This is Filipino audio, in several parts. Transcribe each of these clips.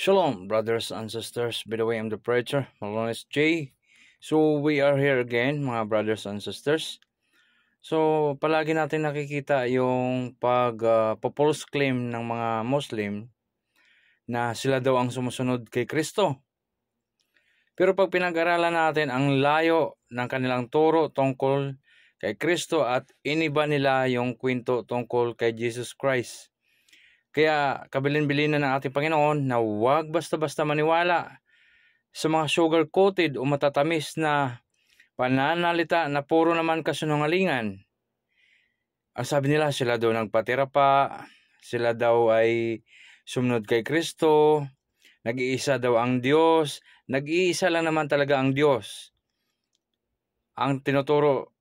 Shalom, brothers and sisters. By the way, I'm the preacher, Malonis J. So, we are here again, mga brothers and sisters. So, palagi natin nakikita yung pag-false ah, uh, claim ng mga Muslim na sila daw ang sumusunod kay Kristo. Pero pag pinag-aralan natin ang layo ng kanilang turo tungkol kay Kristo at iniba nila yung kwento tungkol kay Jesus Christ. Kaya kabilin-bilin na ng ating Panginoon na huwag basta-basta maniwala sa mga sugar-coated o matatamis na pananalita na puro naman kasunungalingan. Ang sabi nila, sila daw nagpatira pa, sila daw ay sumunod kay Kristo, nag-iisa daw ang Diyos, nag-iisa lang naman talaga ang Diyos. Ang tinuturo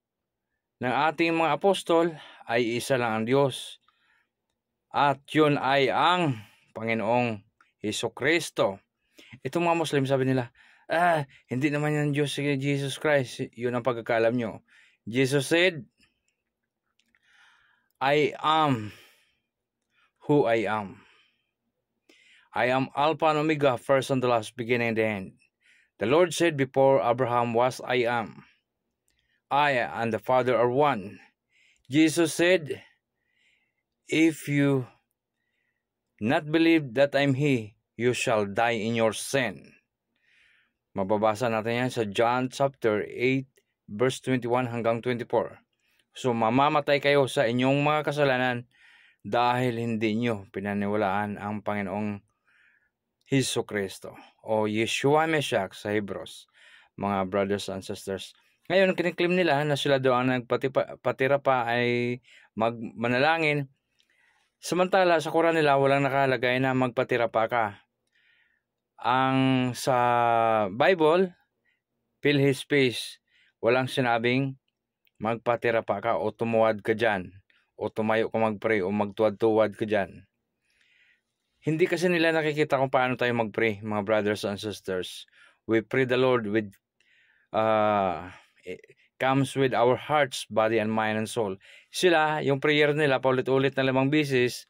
ng ating mga apostol ay isa lang ang Diyos. At yun ay ang Panginoong Heso Kristo. Itong mga Muslim sabi nila, ah, hindi naman yan Diyos si Jesus Christ. Yun ang pagkakalam nyo. Jesus said, I am who I am. I am Alpha and Omega, first and the last, beginning and the end. The Lord said before Abraham was I am. I and the Father are one. Jesus said, If you not believe that I'm He, you shall die in your sin. Mababasa natin yan sa John chapter 8 verse 21 hanggang 24. So mamamatay kayo sa inyong mga kasalanan dahil hindi nyo pinaniwalaan ang Panginoong Heso Kristo o Yeshua Meshach sa Hebrews, mga brothers and sisters. Ngayon, kiniklaim nila na sila daw ang nagpatira pa ay magmanalangin Samantala sa Quran nila walang nakalagay na magpatira pa ka. Ang sa Bible, fill his space, walang sinabing magpatira pa ka o tumuwad ka dyan o tumayo ka magpray o magtuwad-tuwad ka dyan. Hindi kasi nila nakikita kung paano tayo magpray, mga brothers and sisters. We pray the Lord with uh, comes with our hearts, body, and mind and soul. Sila, yung prayer nila, paulit-ulit na lamang bisis,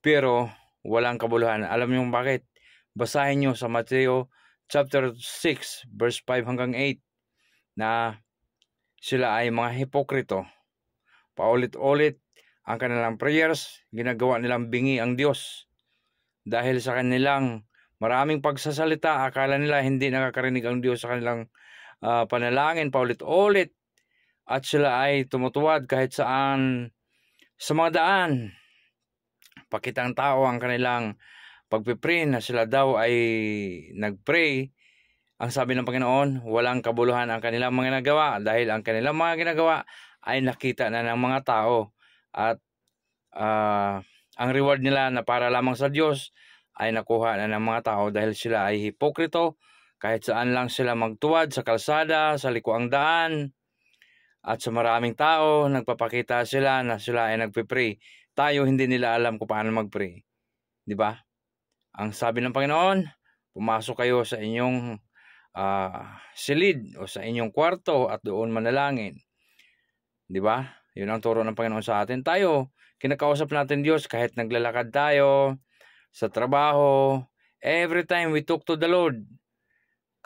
pero walang kabuluhan. Alam niyo bakit? Basahin niyo sa Mateo chapter 6, verse 5 hanggang 8, na sila ay mga hipokrito. Paulit-ulit ang kanilang prayers, ginagawa nilang bingi ang Diyos. Dahil sa kanilang maraming pagsasalita, akala nila hindi nakakarinig ang Diyos sa kanilang uh, panalangin paulit-ulit at sila ay tumutuwad kahit saan sa mga daan. Pakitang tao ang kanilang pagpiprin na sila daw ay nagpray. Ang sabi ng Panginoon, walang kabuluhan ang kanilang mga nagawa dahil ang kanilang mga ginagawa ay nakita na ng mga tao at uh, ang reward nila na para lamang sa Diyos ay nakuha na ng mga tao dahil sila ay hipokrito kahit saan lang sila magtuwad sa kalsada, sa likuang daan, at sa maraming tao, nagpapakita sila na sila ay nagpe-pray. Tayo hindi nila alam kung paano mag-pray. 'Di ba? Ang sabi ng Panginoon, pumasok kayo sa inyong uh, silid o sa inyong kwarto at doon manalangin. 'Di ba? 'Yun ang turo ng Panginoon sa atin. Tayo, kinakausap natin Diyos kahit naglalakad tayo sa trabaho, every time we talk to the Lord,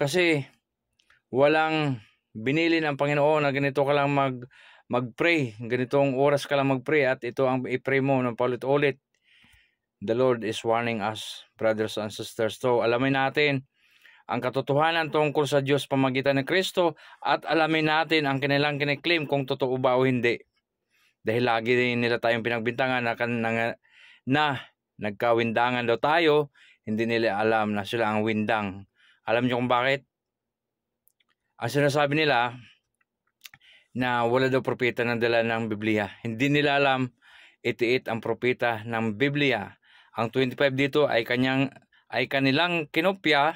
kasi walang binili ng Panginoon na ganito ka lang mag magpray, ganitong oras ka lang magpray at ito ang i-pray mo ng paulit-ulit. The Lord is warning us, brothers and sisters. So, alamin natin ang katotohanan tungkol sa Diyos pamagitan ng Kristo at alamin natin ang kanilang kiniklaim kung totoo ba o hindi. Dahil lagi din nila tayong pinagbintangan na, na, na nagkawindangan daw tayo, hindi nila alam na sila ang windang alam niyo kung bakit? Ang sinasabi nila na wala daw propeta ng dala ng Biblia. Hindi nila alam itiit ang propeta ng Biblia. Ang 25 dito ay kanyang ay kanilang kinopya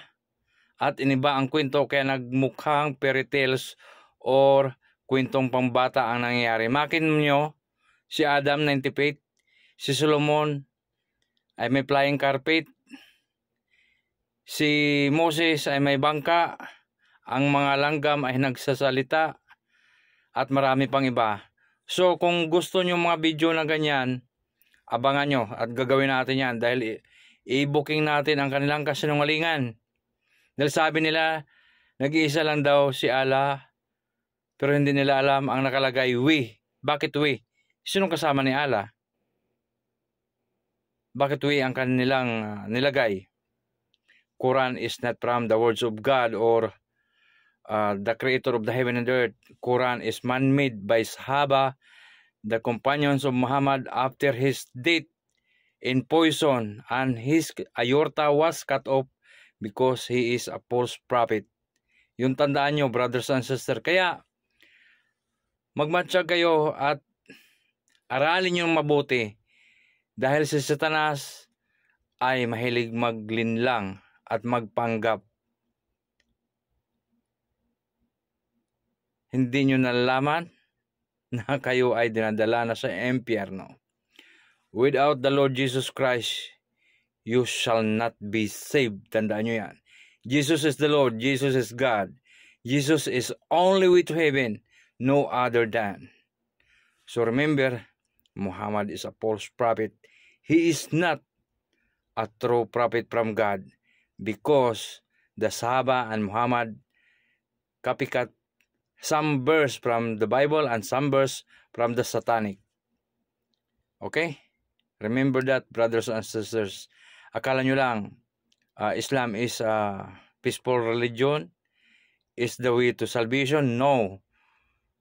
at iniba ang kwento kaya nagmukhang fairy tales or kwentong pambata ang nangyayari. Makin nyo, si Adam 98, si Solomon ay may flying carpet, Si Moses ay may bangka, ang mga langgam ay nagsasalita, at marami pang iba. So kung gusto nyo mga video na ganyan, abangan nyo at gagawin natin yan dahil i-booking natin ang kanilang kasinungalingan. Dahil sabi nila, nag-iisa lang daw si Allah pero hindi nila alam ang nakalagay we. Bakit we? Sinong kasama ni Allah? Bakit we ang kanilang ah, nilagay? Quran is not from the words of God or uh, the creator of the heaven and earth. Quran is man-made by Sahaba, the companions of Muhammad after his death in poison and his aorta was cut off because he is a false prophet. Yung tandaan nyo brothers and sisters. Kaya magmatsyag kayo at aralin yung mabuti dahil si satanas ay mahilig maglinlang at magpanggap. Hindi nyo nalaman na kayo ay dinadala na sa impyerno. Without the Lord Jesus Christ, you shall not be saved. Tandaan nyo yan. Jesus is the Lord. Jesus is God. Jesus is only way to heaven, no other than. So remember, Muhammad is a false prophet. He is not a true prophet from God because the Sahaba and Muhammad copycat some verse from the Bible and some verse from the Satanic. Okay? Remember that, brothers and sisters. Akala nyo lang, uh, Islam is a peaceful religion? Is the way to salvation? No.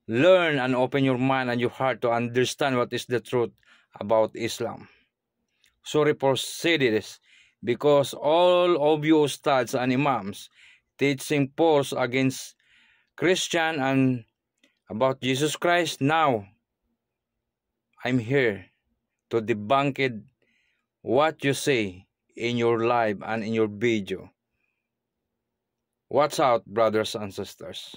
Learn and open your mind and your heart to understand what is the truth about Islam. Sorry for say this because all of you studs and imams teaching false against Christian and about Jesus Christ now I'm here to debunk it what you say in your live and in your video watch out brothers and sisters